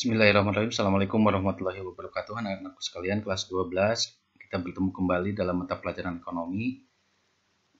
Bismillahirrahmanirrahim. Assalamualaikum warahmatullahi wabarakatuh. Anak-anakku sekalian, kelas 12. Kita bertemu kembali dalam mata pelajaran ekonomi.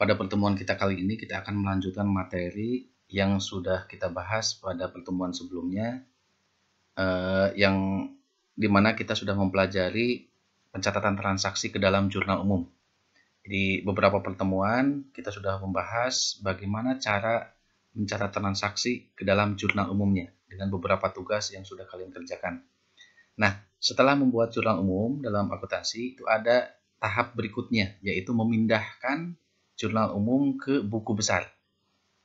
Pada pertemuan kita kali ini, kita akan melanjutkan materi yang sudah kita bahas pada pertemuan sebelumnya. Eh, yang dimana kita sudah mempelajari pencatatan transaksi ke dalam jurnal umum. Di beberapa pertemuan, kita sudah membahas bagaimana cara mencatat transaksi ke dalam jurnal umumnya dengan beberapa tugas yang sudah kalian kerjakan. Nah, setelah membuat jurnal umum dalam akuntansi itu ada tahap berikutnya yaitu memindahkan jurnal umum ke buku besar.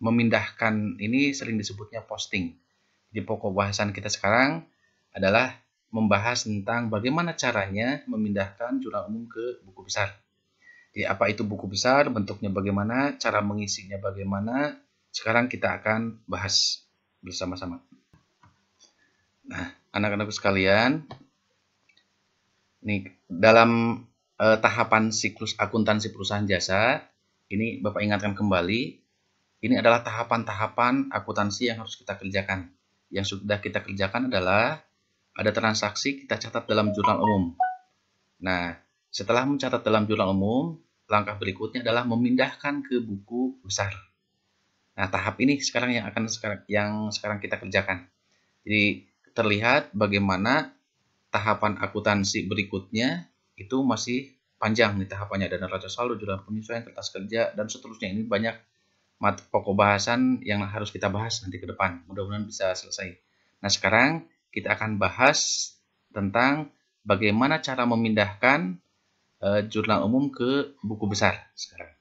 Memindahkan ini sering disebutnya posting. Jadi pokok bahasan kita sekarang adalah membahas tentang bagaimana caranya memindahkan jurnal umum ke buku besar. Jadi apa itu buku besar, bentuknya bagaimana, cara mengisinya bagaimana. Sekarang kita akan bahas bersama-sama. Nah, anak-anak sekalian, nih dalam eh, tahapan siklus akuntansi perusahaan jasa, ini Bapak ingatkan kembali, ini adalah tahapan-tahapan akuntansi yang harus kita kerjakan. Yang sudah kita kerjakan adalah ada transaksi kita catat dalam jurnal umum. Nah, setelah mencatat dalam jurnal umum, langkah berikutnya adalah memindahkan ke buku besar. Nah, tahap ini sekarang yang akan sekarang yang sekarang kita kerjakan. Jadi terlihat bagaimana tahapan akuntansi berikutnya itu masih panjang nih tahapannya dana raja saldo jurnal penyesuaian kertas kerja dan seterusnya ini banyak mat pokok bahasan yang harus kita bahas nanti ke depan mudah-mudahan bisa selesai nah sekarang kita akan bahas tentang bagaimana cara memindahkan e, jurnal umum ke buku besar sekarang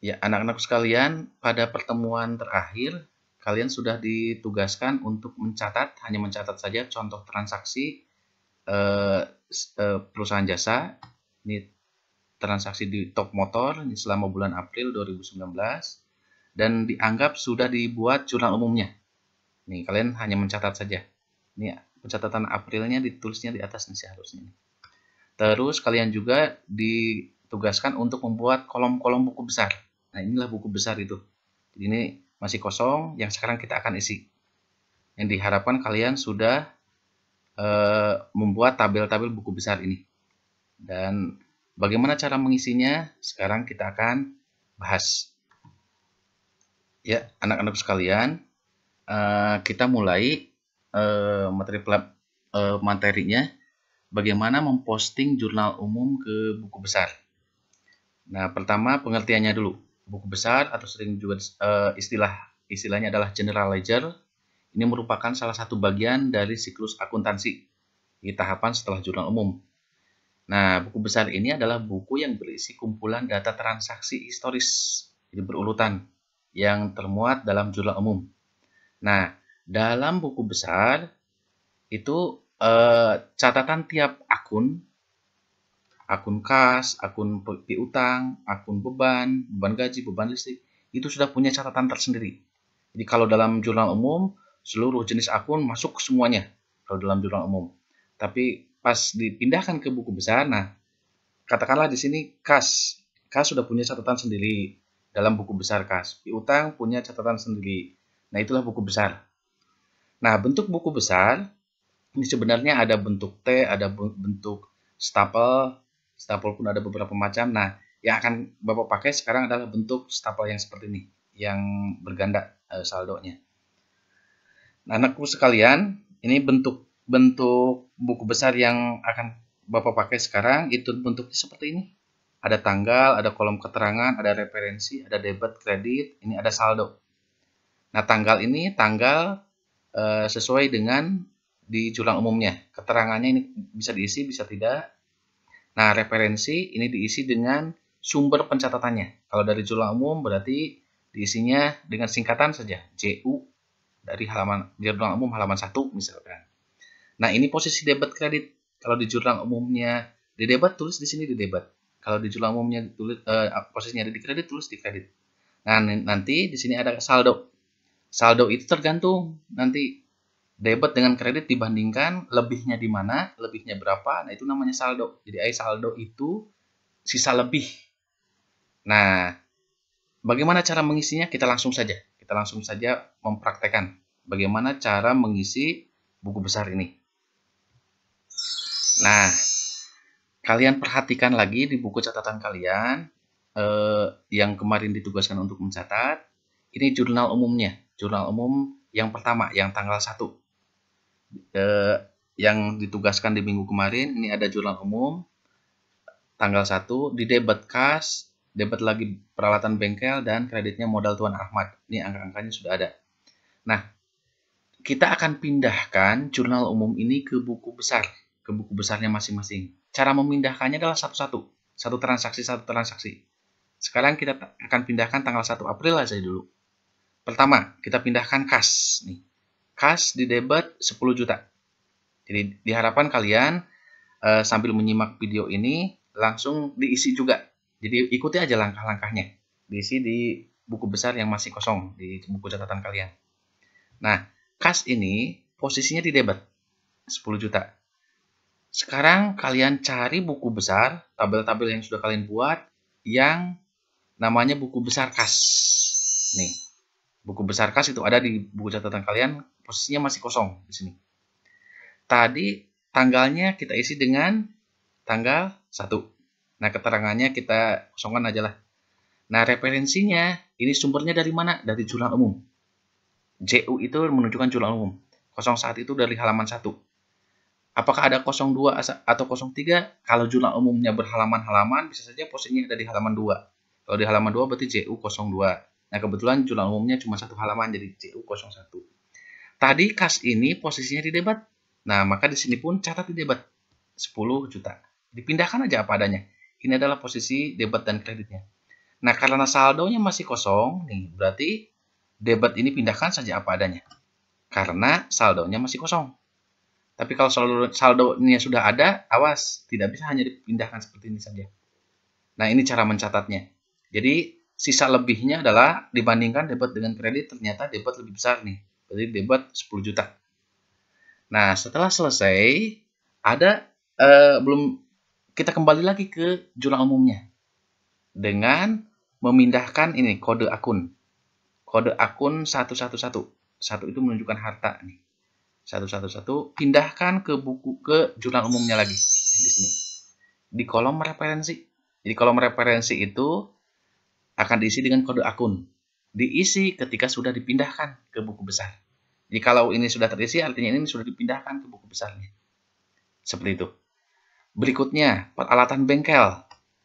ya anak-anak sekalian pada pertemuan terakhir kalian sudah ditugaskan untuk mencatat, hanya mencatat saja contoh transaksi eh, eh, perusahaan jasa. Ini transaksi di Top Motor ini selama bulan April 2019 dan dianggap sudah dibuat jurnal umumnya. Nih, kalian hanya mencatat saja. Ini pencatatan Aprilnya ditulisnya di atas nih seharusnya. Terus kalian juga ditugaskan untuk membuat kolom-kolom buku besar. Nah, inilah buku besar itu. ini masih kosong yang sekarang kita akan isi. Yang diharapkan kalian sudah e, membuat tabel-tabel buku besar ini. Dan bagaimana cara mengisinya sekarang kita akan bahas. Ya, anak-anak sekalian, e, kita mulai e, materi pelab, e, materinya bagaimana memposting jurnal umum ke buku besar. Nah, pertama pengertiannya dulu buku besar atau sering juga eh, istilah istilahnya adalah general ledger. Ini merupakan salah satu bagian dari siklus akuntansi di tahapan setelah jurnal umum. Nah, buku besar ini adalah buku yang berisi kumpulan data transaksi historis jadi berurutan yang termuat dalam jurnal umum. Nah, dalam buku besar itu eh, catatan tiap akun akun kas, akun piutang, akun beban, beban gaji, beban listrik, itu sudah punya catatan tersendiri. Jadi kalau dalam jurnal umum, seluruh jenis akun masuk semuanya kalau dalam jurnal umum. Tapi pas dipindahkan ke buku besar, nah katakanlah di sini kas, kas sudah punya catatan sendiri dalam buku besar kas. Piutang punya catatan sendiri. Nah itulah buku besar. Nah bentuk buku besar ini sebenarnya ada bentuk T, ada bentuk stapel, stapel pun ada beberapa macam. Nah, yang akan Bapak pakai sekarang adalah bentuk stapel yang seperti ini, yang berganda eh, saldonya. Nah, anakku sekalian, ini bentuk bentuk buku besar yang akan Bapak pakai sekarang itu bentuknya seperti ini. Ada tanggal, ada kolom keterangan, ada referensi, ada debit, kredit, ini ada saldo. Nah, tanggal ini tanggal eh, sesuai dengan di curang umumnya. Keterangannya ini bisa diisi, bisa tidak Nah, referensi ini diisi dengan sumber pencatatannya. Kalau dari jurnal umum berarti diisinya dengan singkatan saja, JU dari halaman jurnal umum halaman 1 misalkan. Nah, ini posisi debit kredit. Kalau di jurnal umumnya di debit tulis di sini di debit. Kalau di jurnal umumnya tulis eh, posisinya di kredit tulis di kredit. Nah, nanti di sini ada saldo. Saldo itu tergantung nanti debit dengan kredit dibandingkan lebihnya di mana, lebihnya berapa. Nah, itu namanya saldo. Jadi I eh, saldo itu sisa lebih. Nah, bagaimana cara mengisinya? Kita langsung saja. Kita langsung saja mempraktekan bagaimana cara mengisi buku besar ini. Nah, kalian perhatikan lagi di buku catatan kalian eh, yang kemarin ditugaskan untuk mencatat. Ini jurnal umumnya, jurnal umum yang pertama, yang tanggal 1 eh, yang ditugaskan di minggu kemarin ini ada jurnal umum tanggal 1 di debit kas debit lagi peralatan bengkel dan kreditnya modal Tuan Ahmad ini angka-angkanya sudah ada nah kita akan pindahkan jurnal umum ini ke buku besar ke buku besarnya masing-masing cara memindahkannya adalah satu-satu satu transaksi satu transaksi sekarang kita akan pindahkan tanggal 1 April aja dulu pertama kita pindahkan kas nih kas di debit 10 juta. Jadi diharapkan kalian e, sambil menyimak video ini langsung diisi juga. Jadi ikuti aja langkah-langkahnya. Diisi di buku besar yang masih kosong di buku catatan kalian. Nah, kas ini posisinya di debit 10 juta. Sekarang kalian cari buku besar, tabel-tabel yang sudah kalian buat yang namanya buku besar kas. Nih, buku besar kas itu ada di buku catatan kalian posisinya masih kosong di sini tadi tanggalnya kita isi dengan tanggal 1 nah keterangannya kita kosongkan aja lah nah referensinya ini sumbernya dari mana dari jurnal umum JU itu menunjukkan jurnal umum Kosong saat itu dari halaman 1 apakah ada 02 atau 03 kalau jurnal umumnya berhalaman-halaman bisa saja posisinya ada di halaman 2 kalau di halaman 2 berarti JU 02 Nah kebetulan jurnal umumnya cuma satu halaman jadi CU01. Tadi kas ini posisinya di debat. Nah maka di sini pun catat di debat 10 juta. Dipindahkan aja apa adanya. Ini adalah posisi debat dan kreditnya. Nah karena saldonya masih kosong, nih berarti debat ini pindahkan saja apa adanya. Karena saldonya masih kosong. Tapi kalau saldo, saldonya sudah ada, awas, tidak bisa hanya dipindahkan seperti ini saja. Nah, ini cara mencatatnya. Jadi, sisa lebihnya adalah dibandingkan debit dengan kredit ternyata debit lebih besar nih. Berarti debit 10 juta. Nah, setelah selesai ada eh, belum kita kembali lagi ke jurnal umumnya dengan memindahkan ini kode akun. Kode akun 111. Satu itu menunjukkan harta nih. 111 pindahkan ke buku ke jurnal umumnya lagi di sini. Di kolom referensi. Jadi kolom referensi itu akan diisi dengan kode akun. Diisi ketika sudah dipindahkan ke buku besar. Jadi kalau ini sudah terisi, artinya ini sudah dipindahkan ke buku besarnya. Seperti itu. Berikutnya, peralatan bengkel.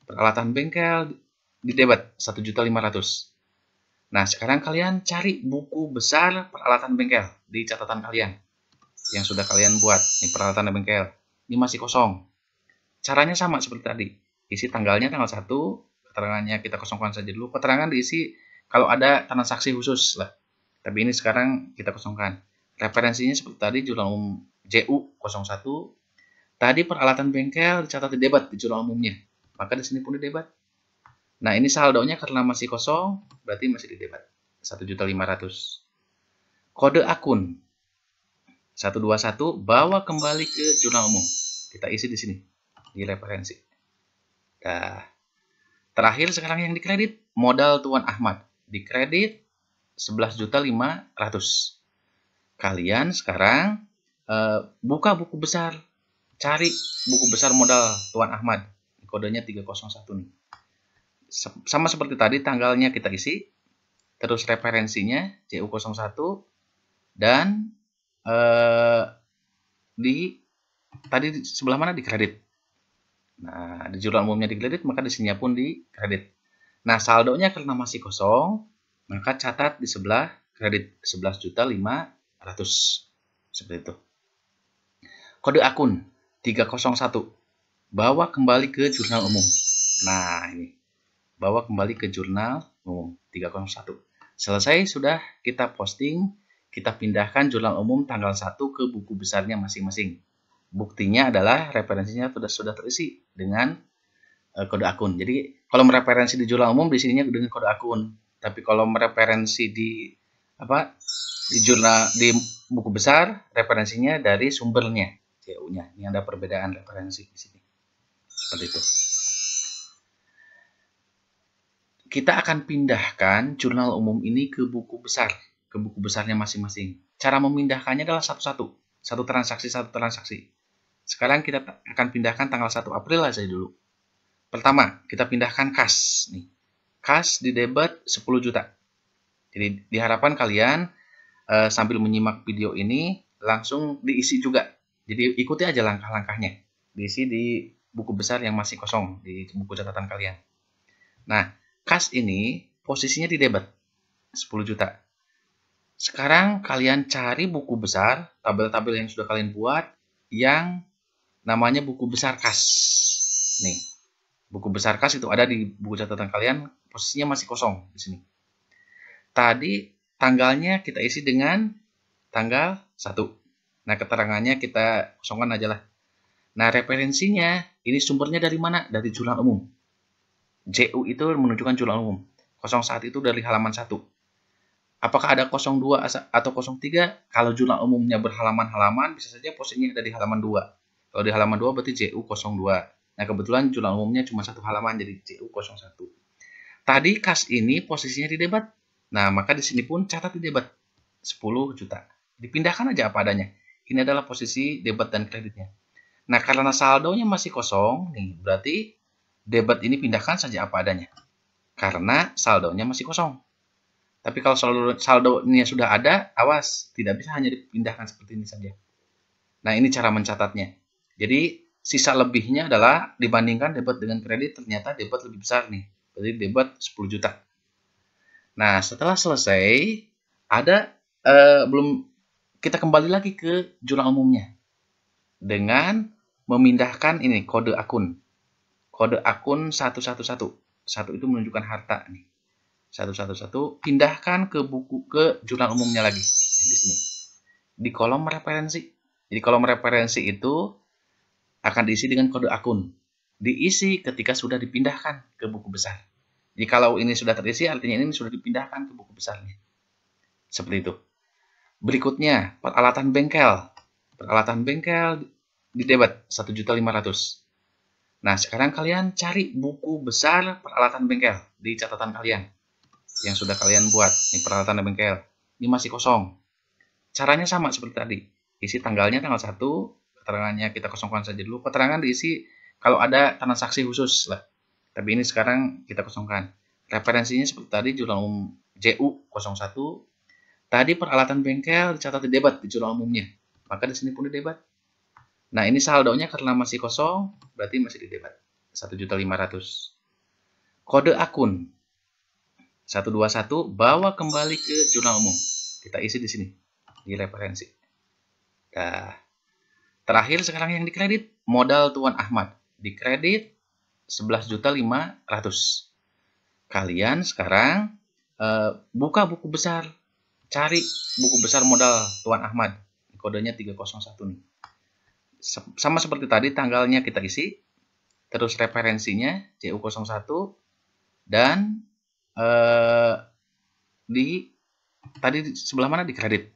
Peralatan bengkel di debat 1.500. Nah, sekarang kalian cari buku besar peralatan bengkel di catatan kalian yang sudah kalian buat. Ini peralatan bengkel. Ini masih kosong. Caranya sama seperti tadi. Isi tanggalnya tanggal 1, keterangannya kita kosongkan saja dulu. Keterangan diisi kalau ada transaksi khusus lah. Tapi ini sekarang kita kosongkan. Referensinya seperti tadi jurnal umum JU01. Tadi peralatan bengkel dicatat di debat di jurnal umumnya. Maka di sini pun di debat. Nah, ini saldonya karena masih kosong, berarti masih di debat. 1.500. Kode akun 121 bawa kembali ke jurnal umum. Kita isi di sini di referensi. Dah. Terakhir sekarang yang dikredit modal Tuan Ahmad. Dikredit 11.500. Kalian sekarang uh, buka buku besar, cari buku besar modal Tuan Ahmad. Kodenya 301 nih. Sama seperti tadi tanggalnya kita isi, terus referensinya CU01 dan uh, di tadi sebelah mana di kredit Nah, di jurnal umumnya kredit, maka di sini pun dikredit. Nah, saldonya karena masih kosong, maka catat di sebelah kredit sebelas juta lima ratus seperti itu. Kode akun 301 bawa kembali ke jurnal umum. Nah, ini bawa kembali ke jurnal umum 301. Selesai sudah kita posting, kita pindahkan jurnal umum tanggal 1 ke buku besarnya masing-masing buktinya adalah referensinya sudah sudah terisi dengan uh, kode akun. Jadi kalau referensi di jurnal umum di sininya dengan kode akun, tapi kalau referensi di apa di jurnal di buku besar referensinya dari sumbernya CU-nya. Ini ada perbedaan referensi di sini. Seperti itu. Kita akan pindahkan jurnal umum ini ke buku besar, ke buku besarnya masing-masing. Cara memindahkannya adalah satu-satu, satu transaksi satu transaksi. Sekarang kita akan pindahkan tanggal 1 April aja dulu. Pertama, kita pindahkan kas. Nih, kas di debit 10 juta. Jadi diharapkan kalian eh, sambil menyimak video ini langsung diisi juga. Jadi ikuti aja langkah-langkahnya. Diisi di buku besar yang masih kosong di buku catatan kalian. Nah, kas ini posisinya di debit 10 juta. Sekarang kalian cari buku besar, tabel-tabel yang sudah kalian buat yang namanya buku besar kas. Nih, buku besar kas itu ada di buku catatan kalian, posisinya masih kosong di sini. Tadi tanggalnya kita isi dengan tanggal 1. Nah, keterangannya kita kosongkan aja lah. Nah, referensinya ini sumbernya dari mana? Dari jurnal umum. JU itu menunjukkan jurnal umum. kosong saat itu dari halaman 1. Apakah ada 02 atau 03? Kalau jurnal umumnya berhalaman-halaman, bisa saja posisinya ada di halaman 2 kalau di halaman 2 berarti JU02. Nah, kebetulan jurnal umumnya cuma satu halaman, jadi JU01. Tadi kas ini posisinya di debat. Nah, maka di sini pun catat di debat. 10 juta. Dipindahkan aja apa adanya. Ini adalah posisi debat dan kreditnya. Nah, karena saldonya masih kosong, nih berarti debat ini pindahkan saja apa adanya. Karena saldonya masih kosong. Tapi kalau saldo, saldonya sudah ada, awas, tidak bisa hanya dipindahkan seperti ini saja. Nah, ini cara mencatatnya. Jadi sisa lebihnya adalah dibandingkan debit dengan kredit ternyata debit lebih besar nih. Berarti debit 10 juta. Nah, setelah selesai ada eh, belum kita kembali lagi ke jurnal umumnya dengan memindahkan ini kode akun. Kode akun 111. Satu itu menunjukkan harta nih. 111 pindahkan ke buku ke jurnal umumnya lagi di sini. Di kolom referensi. Jadi kolom referensi itu akan diisi dengan kode akun. Diisi ketika sudah dipindahkan ke buku besar. Jadi kalau ini sudah terisi, artinya ini sudah dipindahkan ke buku besarnya. Seperti itu. Berikutnya, peralatan bengkel. Peralatan bengkel di debat 1.500. Nah, sekarang kalian cari buku besar peralatan bengkel di catatan kalian yang sudah kalian buat. Ini peralatan bengkel. Ini masih kosong. Caranya sama seperti tadi. Isi tanggalnya tanggal 1, keterangannya kita kosongkan saja dulu. Keterangan diisi kalau ada transaksi khusus lah. Tapi ini sekarang kita kosongkan. Referensinya seperti tadi jurnal umum JU01. Tadi peralatan bengkel dicatat di debat di jurnal umumnya. Maka di sini pun di debat. Nah, ini saldonya karena masih kosong, berarti masih di debat. 1.500. Kode akun 121 bawa kembali ke jurnal umum. Kita isi di sini di referensi. Dah. Terakhir sekarang yang dikredit modal Tuan Ahmad. Dikredit 11.500. Kalian sekarang uh, buka buku besar, cari buku besar modal Tuan Ahmad. Kodenya 301 nih. Sama seperti tadi tanggalnya kita isi, terus referensinya CU01 dan uh, di tadi sebelah mana di kredit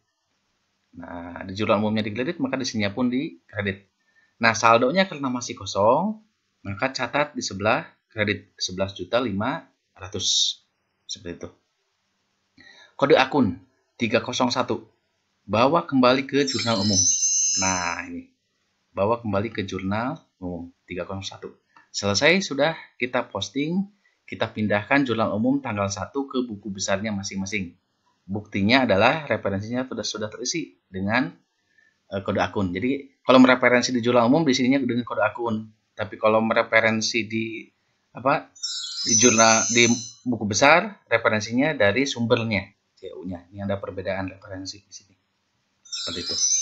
Nah, di jurnal umumnya kredit, maka di sini pun dikredit. Nah, saldonya karena masih kosong, maka catat di sebelah kredit juta 11.500. Seperti itu. Kode akun 301. Bawa kembali ke jurnal umum. Nah, ini. Bawa kembali ke jurnal umum 301. Selesai sudah kita posting, kita pindahkan jurnal umum tanggal 1 ke buku besarnya masing-masing buktinya adalah referensinya sudah sudah terisi dengan uh, kode akun. Jadi kalau mereferensi di jurnal umum di sininya dengan kode akun, tapi kalau mereferensi di apa di jurnal di buku besar referensinya dari sumbernya CU-nya. Ini ada perbedaan referensi di sini. Seperti itu.